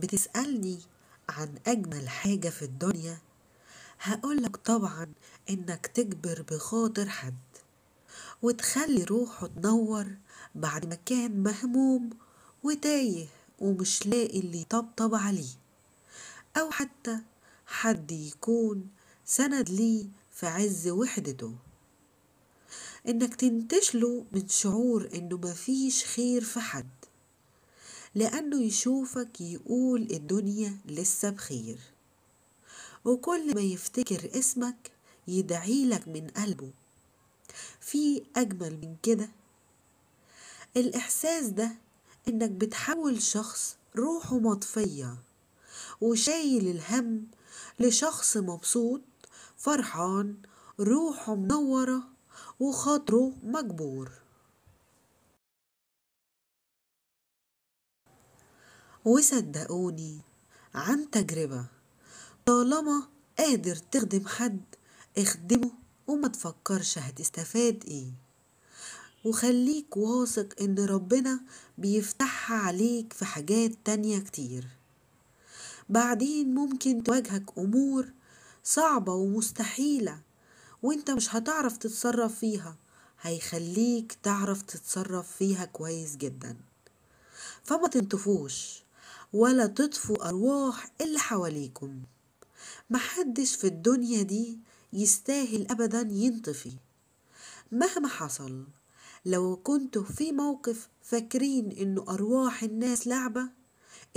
بتسألني عن أجمل حاجة في الدنيا هقولك طبعا إنك تكبر بخاطر حد وتخلي روحه تنور بعد ما كان مهموم وتايه ومش لاقي اللي يطبطب عليه أو حتى حد يكون سند ليه في عز وحدته إنك تنتشله من شعور إنه مفيش خير في حد لأنه يشوفك يقول الدنيا لسه بخير وكل ما يفتكر اسمك يدعيلك من قلبه في أجمل من كده الإحساس ده إنك بتحول شخص روحه مطفية وشايل الهم لشخص مبسوط فرحان روحه منورة وخاطره مجبور وصدقوني عن تجربة طالما قادر تخدم حد اخدمه وما تفكرش هتستفاد ايه وخليك واثق ان ربنا بيفتحها عليك في حاجات تانية كتير بعدين ممكن تواجهك امور صعبة ومستحيلة وانت مش هتعرف تتصرف فيها هيخليك تعرف تتصرف فيها كويس جدا فما تنتفوش ولا تطفوا أرواح اللي حواليكم محدش في الدنيا دي يستاهل أبدا ينطفي مهما حصل لو كنتوا في موقف فاكرين إنه أرواح الناس لعبة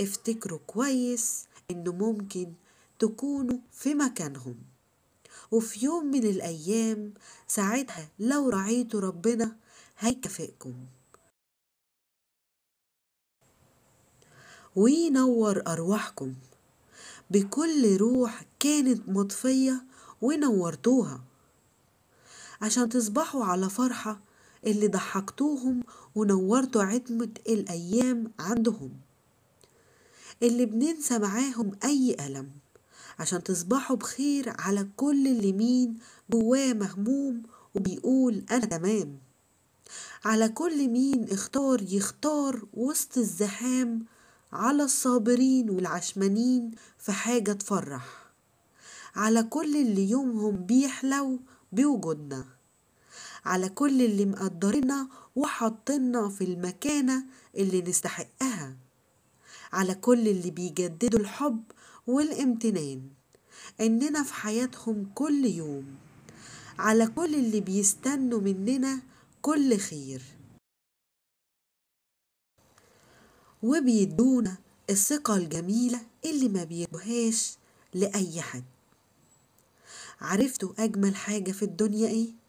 افتكروا كويس إنه ممكن تكونوا في مكانهم وفي يوم من الأيام ساعتها لو رعيتوا ربنا هيكافئكم وينور أرواحكم بكل روح كانت مطفية ونورتوها عشان تصبحوا على فرحة اللي ضحكتوهم ونورتوا عتمة الأيام عندهم اللي بننسى معاهم أي ألم عشان تصبحوا بخير على كل اللي مين جواه مهموم وبيقول أنا تمام على كل مين اختار يختار وسط الزحام على الصابرين والعشمانين في حاجة تفرح على كل اللي يومهم بيحلو بوجودنا على كل اللي مقدرنا وحطنا في المكانة اللي نستحقها على كل اللي بيجددوا الحب والامتنان اننا في حياتهم كل يوم على كل اللي بيستنوا مننا كل خير وبيدونا الثقة الجميلة اللي ما بيدوهاش لأي حد عرفتوا أجمل حاجة في الدنيا إيه؟